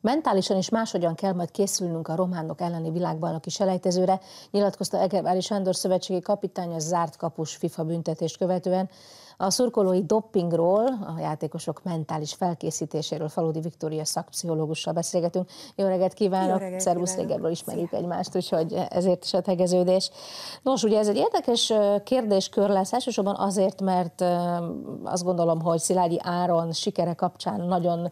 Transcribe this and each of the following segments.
Mentálisan is máshogyan kell majd készülnünk a románok elleni világbajnoki selejtezőre, nyilatkozta Egervári Sándor szövetségi kapitány a zárt kapus FIFA büntetést követően. A szurkolói doppingról, a játékosok mentális felkészítéséről Faludi Viktória szakpszichológussal beszélgetünk. Jó reggelt kívánok! Szervusz, régebbről ismerjük Szia. egymást, úgyhogy ezért is a tegeződés. Nos, ugye ez egy érdekes kérdéskör lesz, elsősorban azért, mert azt gondolom, hogy Szilágyi Áron sikere kapcsán nagyon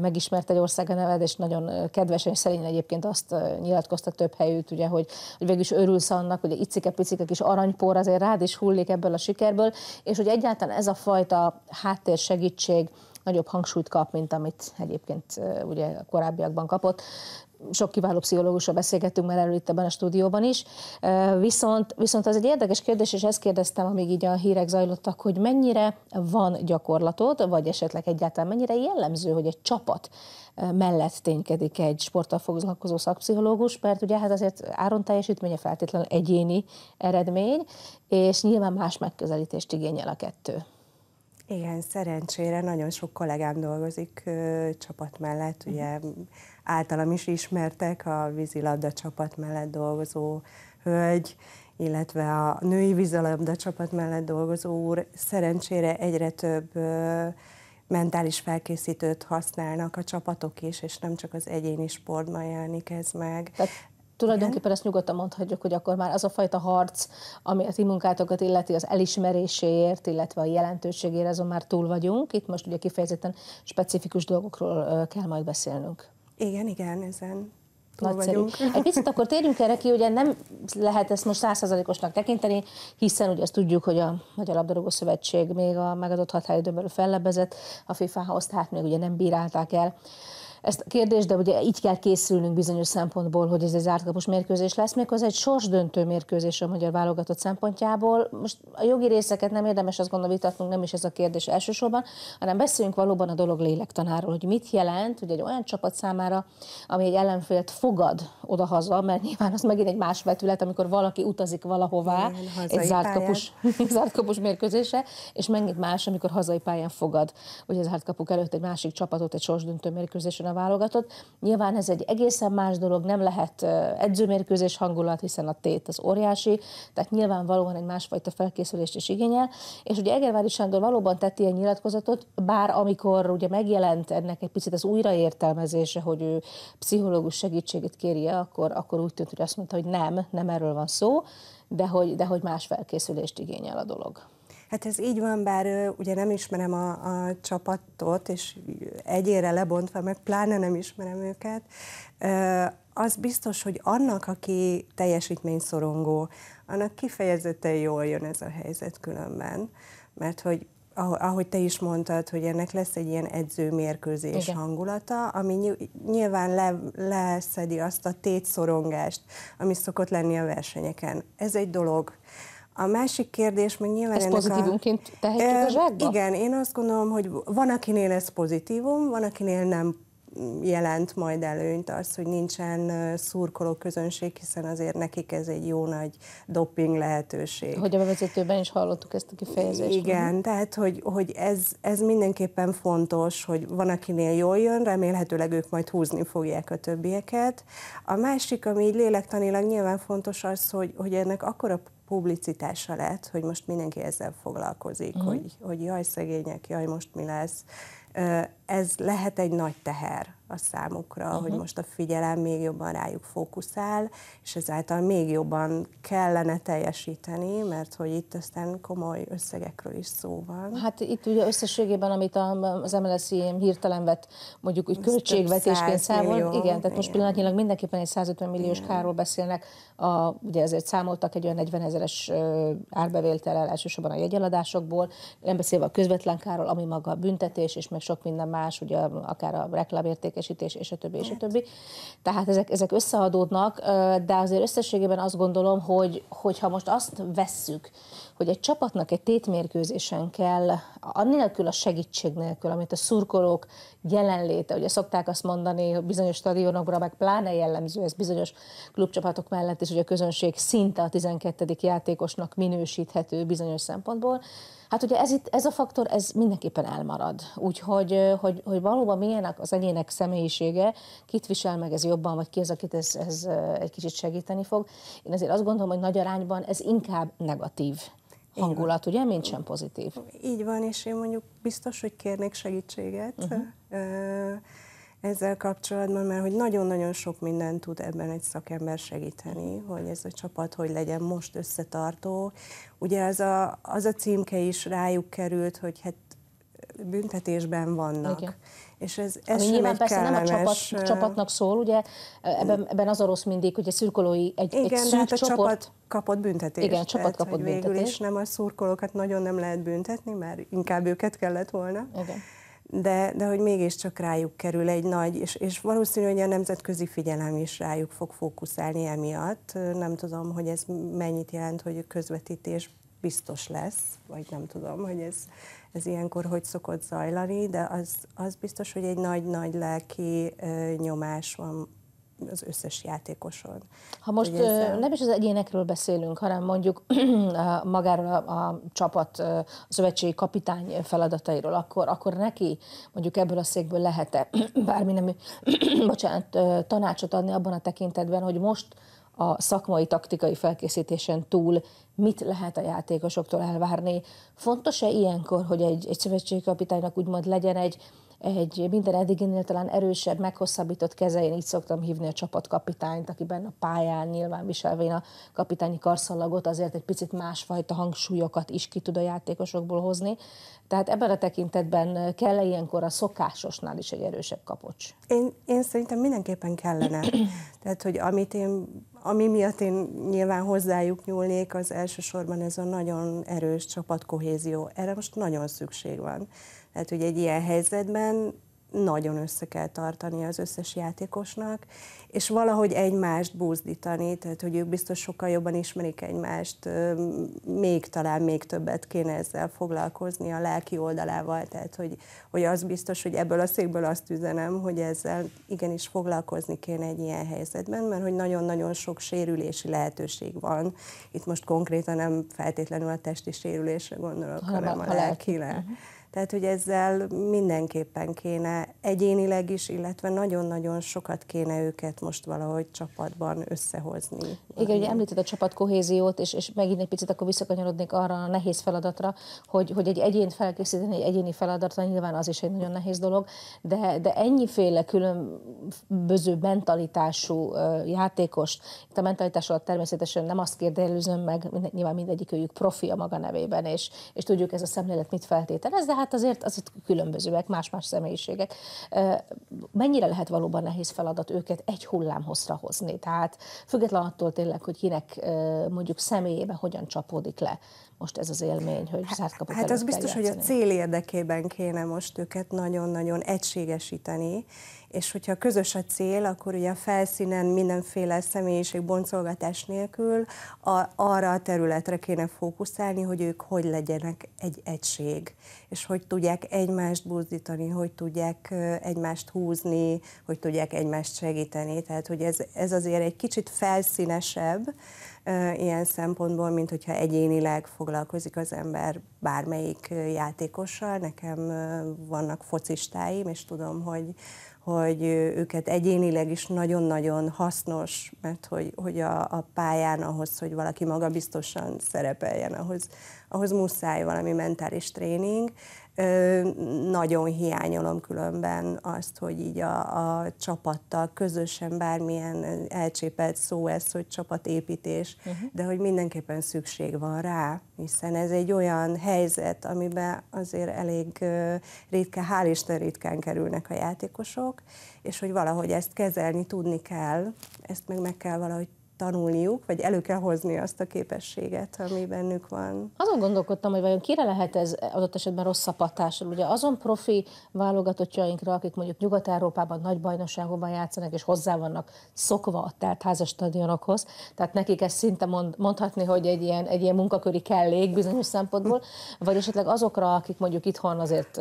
megismert egy ország a neved, és nagyon kedvesen és egyébként azt nyilatkozta több helyütt, ugye, hogy, hogy végül is örülsz annak, hogy egy icike-picike kis aranypor azért rád is hullik ebből a sikerből, és hogy egyáltalán egyáltalán ez a fajta háttérsegítség nagyobb hangsúlyt kap, mint amit egyébként ugye korábbiakban kapott sok kiváló pszichológusra beszélgettünk már előtt ebben a stúdióban is, viszont, viszont az egy érdekes kérdés, és ezt kérdeztem, amíg így a hírek zajlottak, hogy mennyire van gyakorlatod, vagy esetleg egyáltalán mennyire jellemző, hogy egy csapat mellett ténykedik egy sporttal foglalkozó szakpszichológus, mert ugye hát azért áron teljesítménye feltétlenül egyéni eredmény, és nyilván más megközelítést igényel a kettő. Igen, szerencsére nagyon sok kollégám dolgozik ö, csapat mellett, mhm. ugye általam is ismertek a vízilabda csapat mellett dolgozó hölgy, illetve a női vízilabda csapat mellett dolgozó úr. Szerencsére egyre több ö, mentális felkészítőt használnak a csapatok is, és nem csak az egyéni sportban jelenik ez meg. Tehát Tulajdonképpen ezt nyugodtan mondhatjuk, hogy akkor már az a fajta harc, ami a ti munkátokat illeti, az elismeréséért, illetve a jelentőségére, azon már túl vagyunk. Itt most ugye kifejezetten specifikus dolgokról kell majd beszélnünk. Igen, igen, ezen Nagyszerű. Vagyunk. Egy picit akkor térjünk erre ki, ugye nem lehet ezt most százszerzalékosnak tekinteni, hiszen ugye azt tudjuk, hogy a Magyar Labdarúgó Szövetség még a megadott határidőből fellebezett, a FIFA-hoz, tehát még ugye nem bírálták el ezt a kérdést, de ugye így kell készülnünk bizonyos szempontból, hogy ez egy zártkapus mérkőzés lesz, az egy sorsdöntő mérkőzés a magyar válogatott szempontjából. Most a jogi részeket nem érdemes azt gondolom vitatnunk, nem is ez a kérdés elsősorban, hanem beszéljünk valóban a dolog lélektanáról, hogy mit jelent hogy egy olyan csapat számára, ami egy ellenfélt fogad odahaza, mert nyilván az megint egy más vetület, amikor valaki utazik valahová Igen, egy zártkapus, kapus mérkőzése, és megint más, amikor hazai pályán fogad, hogy ugye zártkapuk előtt egy másik csapatot egy sorsdöntő mérkőzésen, a válogatott. Nyilván ez egy egészen más dolog, nem lehet edzőmérkőzés hangulat, hiszen a tét az óriási, tehát nyilvánvalóan egy másfajta felkészülést is igényel. És ugye Egervári Sándor valóban tett ilyen nyilatkozatot, bár amikor ugye megjelent ennek egy picit az újraértelmezése, hogy ő pszichológus segítségét kérje, akkor, akkor úgy tűnt, hogy azt mondta, hogy nem, nem erről van szó, de hogy, de hogy más felkészülést igényel a dolog. Hát ez így van, bár ugye nem ismerem a, a csapatot, és egyére lebontva, meg pláne nem ismerem őket, az biztos, hogy annak, aki teljesítményszorongó, annak kifejezetten jól jön ez a helyzet különben, mert hogy ahogy te is mondtad, hogy ennek lesz egy ilyen edzőmérkőzés Igen. hangulata, ami nyilván le, leszedi azt a tétszorongást, ami szokott lenni a versenyeken. Ez egy dolog. A másik kérdés, meg nyilván ennek pozitívunként a... tehetjük a Igen, én azt gondolom, hogy van, akinél ez pozitívum, van, akinél nem jelent majd előnyt az, hogy nincsen szurkoló közönség, hiszen azért nekik ez egy jó nagy doping lehetőség. Hogy a bevezetőben is hallottuk ezt a kifejezést. Igen, mondani. tehát hogy, hogy ez, ez mindenképpen fontos, hogy van akinél jól jön, remélhetőleg ők majd húzni fogják a többieket. A másik, ami így lélektanilag nyilván fontos az, hogy, hogy ennek akkora publicitása lett, hogy most mindenki ezzel foglalkozik, uh-huh. hogy, hogy jaj, szegények, jaj, most mi lesz ez lehet egy nagy teher a számukra, uh-huh. hogy mhm. most a figyelem még jobban rájuk fókuszál, és ezáltal még jobban kellene teljesíteni, mert hogy itt aztán komoly összegekről is szó van. Hát itt ugye összességében, amit az MLS hirtelen vett mondjuk úgy költségvetésként számol, igen, tehát igen. most pillanatnyilag mindenképpen egy 150 milliós igen. kárról beszélnek, a, ugye ezért számoltak egy olyan 40 ezeres árbevételel elsősorban a jegyeladásokból, nem beszélve a közvetlen kárról, ami maga a büntetés, és meg sok minden más kiadás, ugye akár a reklámértékesítés, és a többi, és a többi. Tehát ezek, ezek összeadódnak, de azért összességében azt gondolom, hogy hogyha most azt vesszük, hogy egy csapatnak egy tétmérkőzésen kell, annélkül a segítség nélkül, amit a szurkolók jelenléte, ugye szokták azt mondani, hogy bizonyos stadionokra, meg pláne jellemző ez bizonyos klubcsapatok mellett is, hogy a közönség szinte a 12. játékosnak minősíthető bizonyos szempontból. Hát ugye ez, itt, ez a faktor, ez mindenképpen elmarad. Úgyhogy hogy hogy, hogy valóban milyenek az egyének személyisége, kit visel meg ez jobban, vagy ki az, akit ez, ez egy kicsit segíteni fog. Én azért azt gondolom, hogy nagy arányban ez inkább negatív hangulat, ugye, mint sem pozitív. Így van, és én mondjuk biztos, hogy kérnék segítséget. Uh-huh. ezzel kapcsolatban, mert hogy nagyon-nagyon sok mindent tud ebben egy szakember segíteni, hogy ez a csapat hogy legyen most összetartó. Ugye az a, az a címke is rájuk került, hogy hát büntetésben vannak. Igen. És ez, ez Ami nyilván persze kellemes... nem a csapat, csapatnak szól, ugye ebben, ebben az a rossz mindig, hogy a szurkolói egy, Igen, egy szűk hát a csoport... csapat kapott büntetést. Igen, csapat tehát, kapott büntetést. Végül is nem a szurkolókat nagyon nem lehet büntetni, mert inkább őket kellett volna. Igen de, de hogy mégiscsak rájuk kerül egy nagy, és, és valószínű, hogy a nemzetközi figyelem is rájuk fog fókuszálni emiatt. Nem tudom, hogy ez mennyit jelent, hogy a közvetítés biztos lesz, vagy nem tudom, hogy ez, ez ilyenkor hogy szokott zajlani, de az, az biztos, hogy egy nagy-nagy lelki ö, nyomás van az összes játékoson. Ha most ö, nem is az egyénekről beszélünk, hanem mondjuk magáról a, a csapat, a szövetségi kapitány feladatairól, akkor, akkor neki mondjuk ebből a székből lehet-e bármi nem, bocsánat, tanácsot adni abban a tekintetben, hogy most a szakmai taktikai felkészítésen túl mit lehet a játékosoktól elvárni. Fontos-e ilyenkor, hogy egy, egy kapitánynak úgymond legyen egy, egy minden eddiginél talán erősebb, meghosszabbított keze, én így szoktam hívni a csapatkapitányt, akiben a pályán nyilván viselvén a kapitányi karszallagot, azért egy picit másfajta hangsúlyokat is ki tud a játékosokból hozni. Tehát ebben a tekintetben kell -e ilyenkor a szokásosnál is egy erősebb kapocs? Én, én szerintem mindenképpen kellene. Tehát, hogy amit én, ami miatt én nyilván hozzájuk nyúlnék, az elsősorban ez a nagyon erős csapatkohézió. Erre most nagyon szükség van. Tehát, hogy egy ilyen helyzetben nagyon össze kell tartani az összes játékosnak, és valahogy egymást búzdítani, tehát hogy ők biztos sokkal jobban ismerik egymást, még talán még többet kéne ezzel foglalkozni a lelki oldalával, tehát hogy, hogy az biztos, hogy ebből a székből azt üzenem, hogy ezzel igenis foglalkozni kéne egy ilyen helyzetben, mert hogy nagyon-nagyon sok sérülési lehetőség van. Itt most konkrétan nem feltétlenül a testi sérülésre gondolok, hanem, hanem a, a lelkire. Lelki. Tehát, hogy ezzel mindenképpen kéne egyénileg is, illetve nagyon-nagyon sokat kéne őket most valahogy csapatban összehozni. Igen, ugye említed a csapatkohéziót, és, és megint egy picit akkor visszakanyarodnék arra a nehéz feladatra, hogy, hogy egy egyént felkészíteni egy egyéni feladatra, nyilván az is egy nagyon nehéz dolog, de, de ennyiféle különböző mentalitású játékos, itt a mentalitás alatt természetesen nem azt kérdezőzöm meg, nyilván mindegyik őjük profi a maga nevében, és, és tudjuk ez a szemlélet mit feltételez, de hát hát azért, azért különbözőek, más-más személyiségek. Mennyire lehet valóban nehéz feladat őket egy hullámhozra hozni? Tehát független attól tényleg, hogy kinek mondjuk személyébe hogyan csapódik le most ez az élmény, hogy kapuk Hát az biztos, hogy a cél érdekében kéne most őket nagyon-nagyon egységesíteni, és hogyha közös a cél, akkor ugye a felszínen mindenféle személyiség boncolgatás nélkül a, arra a területre kéne fókuszálni, hogy ők hogy legyenek egy egység, és hogy tudják egymást buzdítani, hogy tudják egymást húzni, hogy tudják egymást segíteni. Tehát, hogy ez, ez azért egy kicsit felszínesebb, ilyen szempontból, mint hogyha egyénileg foglalkozik az ember bármelyik játékossal. Nekem vannak focistáim, és tudom, hogy, hogy őket egyénileg is nagyon-nagyon hasznos, mert hogy, hogy a, a pályán ahhoz, hogy valaki magabiztosan szerepeljen, ahhoz, ahhoz muszáj valami mentális tréning, nagyon hiányolom különben azt, hogy így a, a csapattal közösen bármilyen elcsépelt szó ez, hogy csapatépítés, uh-huh. de hogy mindenképpen szükség van rá, hiszen ez egy olyan helyzet, amiben azért elég ritka hál' Isten ritkán kerülnek a játékosok, és hogy valahogy ezt kezelni tudni kell, ezt meg meg kell valahogy tanulniuk, vagy elő kell hozni azt a képességet, ami bennük van. Azon gondolkodtam, hogy vajon kire lehet ez adott esetben rossz hatással. Ugye azon profi válogatottjainkra, akik mondjuk Nyugat-Európában nagy bajnokságokban játszanak, és hozzá vannak szokva a teltházas stadionokhoz, tehát nekik ez szinte mond, mondhatni, hogy egy ilyen, egy ilyen munkaköri kellék bizonyos szempontból, vagy esetleg azokra, akik mondjuk itthon azért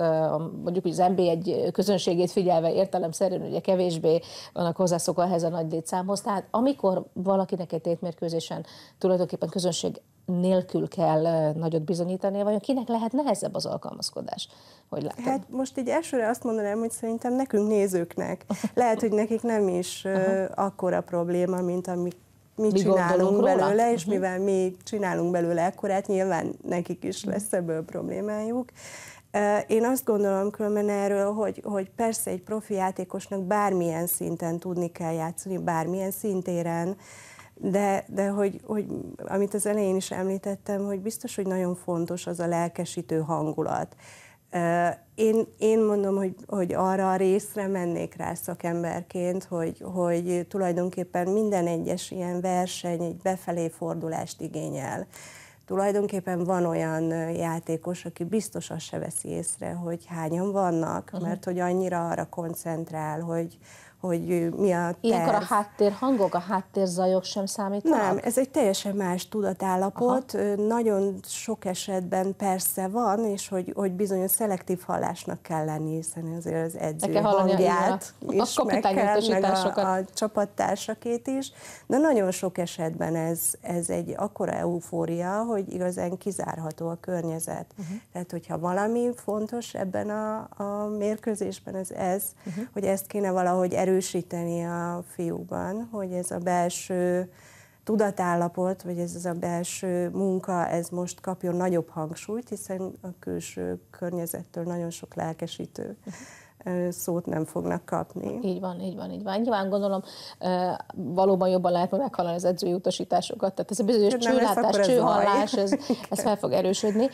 mondjuk az NB egy közönségét figyelve értelemszerűen ugye kevésbé vannak hozzászokva ehhez a nagy létszámhoz, tehát amikor valami valakinek egy tétmérkőzésen tulajdonképpen közönség nélkül kell nagyot bizonyítani, vagy kinek lehet nehezebb az alkalmazkodás? Hogy látom? Hát most így elsőre azt mondanám, hogy szerintem nekünk nézőknek. Lehet, hogy nekik nem is uh, akkora probléma, mint amit mi, mi csinálunk belőle, róla? és uh-huh. mivel mi csinálunk belőle ekkorát, nyilván nekik is lesz ebből problémájuk. Én azt gondolom különben erről, hogy, hogy persze egy profi játékosnak bármilyen szinten tudni kell játszani, bármilyen szintéren, de, de hogy, hogy amit az elején is említettem, hogy biztos, hogy nagyon fontos az a lelkesítő hangulat. Én, én mondom, hogy, hogy arra a részre mennék rá szakemberként, hogy, hogy tulajdonképpen minden egyes ilyen verseny egy befelé fordulást igényel. Tulajdonképpen van olyan játékos, aki biztos azt se veszi észre, hogy hányan vannak, uh-huh. mert hogy annyira arra koncentrál, hogy, hogy mi a terv. Ilyenkor a háttérhangok, a háttérzajok sem számítanak? Nem, ez egy teljesen más tudatállapot. Aha. Nagyon sok esetben persze van, és hogy, hogy bizonyos szelektív hallásnak kell lenni, hiszen azért az edző hangját a, is a meg kell, meg a, a csapattársakét is, de nagyon sok esetben ez, ez egy akkora eufória, hogy igazán kizárható a környezet. Uh-huh. Tehát, hogyha valami fontos ebben a, a mérkőzésben, ez ez, uh-huh. hogy ezt kéne valahogy erősíteni, erősíteni a fiúban, hogy ez a belső tudatállapot, vagy ez, az a belső munka, ez most kapjon nagyobb hangsúlyt, hiszen a külső környezettől nagyon sok lelkesítő mhm szót nem fognak kapni. Így van, így van, így van. Nyilván gondolom, valóban jobban lehet majd meghallani az edzői utasításokat, tehát ez a bizonyos nem csőlátás, ez csőhallás, ez, ez fel fog erősödni.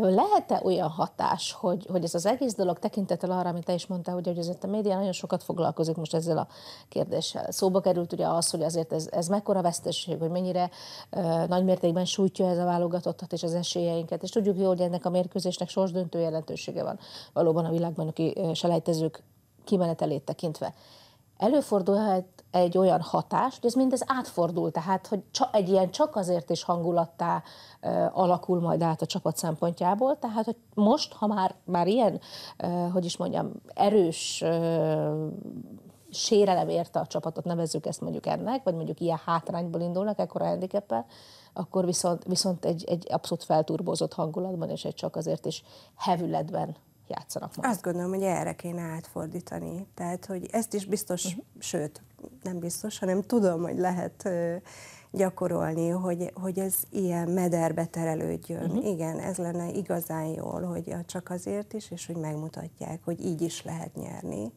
Lehet-e olyan hatás, hogy, hogy ez az egész dolog tekintettel arra, amit te is mondtál, hogy, hogy azért a média nagyon sokat foglalkozik most ezzel a kérdéssel. Szóba került ugye az, hogy azért ez, ez mekkora veszteség, hogy mennyire nagy mértékben sújtja ez a válogatottat és az esélyeinket, és tudjuk jól, hogy ennek a mérkőzésnek sorsdöntő jelentősége van valóban a világban, aki lehet selejtezők kimenetelét tekintve. Előfordulhat egy olyan hatás, hogy ez mindez átfordul, tehát hogy egy ilyen csak azért is hangulattá alakul majd át a csapat szempontjából, tehát hogy most, ha már, már ilyen, hogy is mondjam, erős sérelem érte a csapatot, nevezzük ezt mondjuk ennek, vagy mondjuk ilyen hátrányból indulnak, ekkora handicappel, akkor viszont, viszont egy, egy abszolút felturbozott hangulatban és egy csak azért is hevületben játszanak majd. Azt gondolom, hogy erre kéne átfordítani. Tehát, hogy ezt is biztos, uh-huh. sőt, nem biztos, hanem tudom, hogy lehet gyakorolni, hogy, hogy ez ilyen mederbe terelődjön. Uh-huh. Igen, ez lenne igazán jól, hogy csak azért is, és hogy megmutatják, hogy így is lehet nyerni.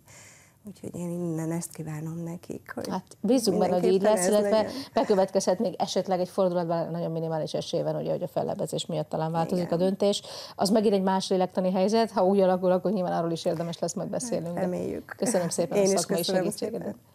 Úgyhogy én innen ezt kívánom nekik. Hogy hát bízunk benne, hogy így lesz, illetve bekövetkezhet még esetleg egy fordulatban nagyon minimális esélyben, ugye, hogy a fellebbezés miatt talán változik Igen. a döntés. Az megint egy más lélektani helyzet, ha úgy alakul, akkor nyilván arról is érdemes lesz majd hát beszélnünk. Reméljük. Köszönöm szépen én a szakmai segítségedet. Szépen.